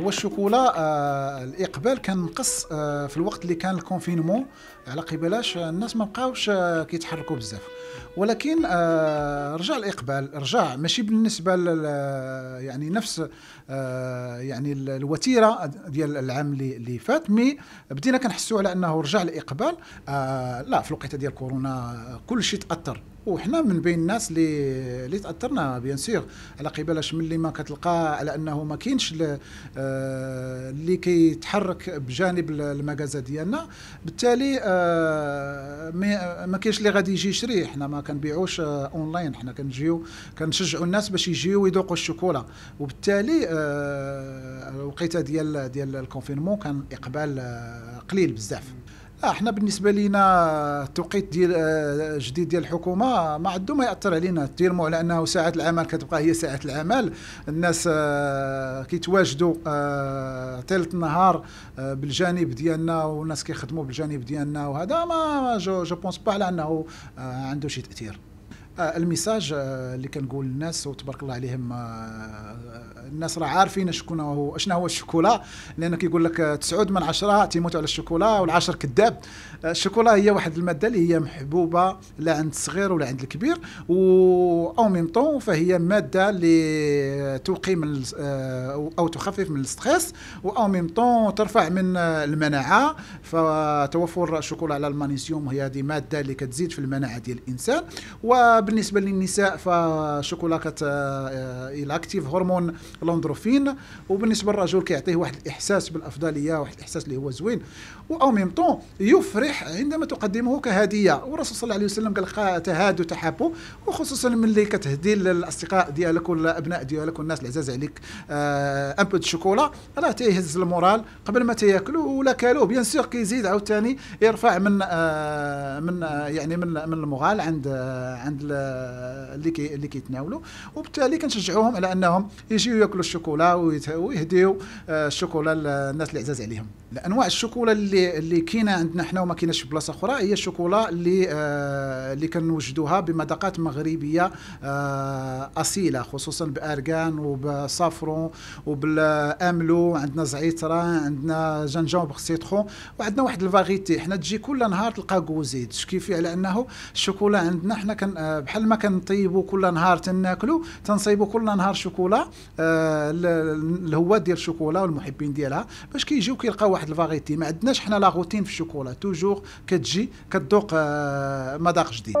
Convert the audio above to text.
هو الشوكولا آه، الاقبال كان نقص آه، في الوقت اللي كان الكونفينمون على قبلاش الناس ما بقاوش آه، كيتحركوا بزاف ولكن رجع الاقبال رجع ماشي بالنسبه يعني نفس يعني الوتيره ديال العام اللي فات مي بدينا كنحسوا على انه رجع الاقبال لا في الوقيته ديال كورونا كل شيء تاثر وحنا من بين الناس اللي اللي تاثرنا بيان سيغ على قبالاش ملي ما كتلقى على انه ما كاينش آه، اللي كيتحرك بجانب المكازا ديالنا بالتالي آه، ما كاينش اللي غادي يجي يشري حنا ما كنبيعوش آه، اونلاين حنا كنجيو كنشجعوا الناس باش يجيو يذوقوا الشوكولا وبالتالي الوقيته ديال ديال الكونفينمون كان اقبال قليل بزاف آه، احنا بالنسبه لينا التوقيت ديال الجديد آه، ديال الحكومه ما عندو ما ياثر علينا تيرمو على انه ساعات العمل كتبقى هي ساعات العمل الناس آه، كيتواجدوا ثالث النهار بالجانب ديالنا والناس كيخدموا بالجانب ديالنا وهذا ما جو جو بونس با على انه عنده شي تاثير آه، الميساج آه، اللي كنقول للناس وتبارك الله عليهم آه، الناس راه عارفين شكون هو شنو هو الشوكولا لان كيقول لك تسعود من عشرة تيموتوا على الشوكولا والعشر كذاب الشوكولا هي واحد الماده اللي هي محبوبه لا عند الصغير ولا عند الكبير و او ميم طون فهي ماده اللي توقي من او تخفف من الستريس و او ميم طون ترفع من المناعه فتوفر الشوكولا على المغنيسيوم هي هذه ماده اللي كتزيد في المناعه ديال الانسان و بالنسبه للنساء فشوكولاته آه، الاكتيف هرمون الاندروفين وبالنسبه للرجل كيعطيه واحد الاحساس بالافضليه واحد الاحساس اللي هو زوين او ميم طون يفرح عندما تقدمه كهديه والرسول صلى الله عليه وسلم قال تهادوا تحابوا وخصوصا ملي كتهدي للاصدقاء ديالك ولا ابناء ديالك والناس العزاز عليك آه، ان بو شوكولا راه تيهز المورال قبل ما تياكلوا ولا كالوه بيان سور كيزيد عاوتاني يرفع من آه، من يعني من من المغال عند عند عند اللي كي اللي كيتناولوا وبالتالي كنشجعوهم على انهم يجيو ياكلوا الشوكولا ويهديو آه، الشوكولا للناس اللي عزاز عليهم الانواع الشوكولا اللي اللي كاينه عندنا حنا وما كايناش في بلاصه اخرى هي الشوكولا اللي آه، اللي كنوجدوها بمذاقات مغربيه آه، اصيله خصوصا بارغان وبصافرون وبالاملو عندنا زعيتره عندنا جنجوب سيترون وعندنا واحد الفاريتي حنا تجي كل نهار تلقى كوزيد تشكي فيه على انه الشوكولا عندنا حنا كان بحال ما كنطيبوا كل نهار تناكلوا تنصيبوا كل نهار شوكولا آه الهواد ديال الشوكولا والمحبين ديالها باش كيجيو كيلقاو واحد الفاغيتي ما عندناش حنا لا روتين في الشوكولا توجور كتجي كتذوق آه مذاق جديد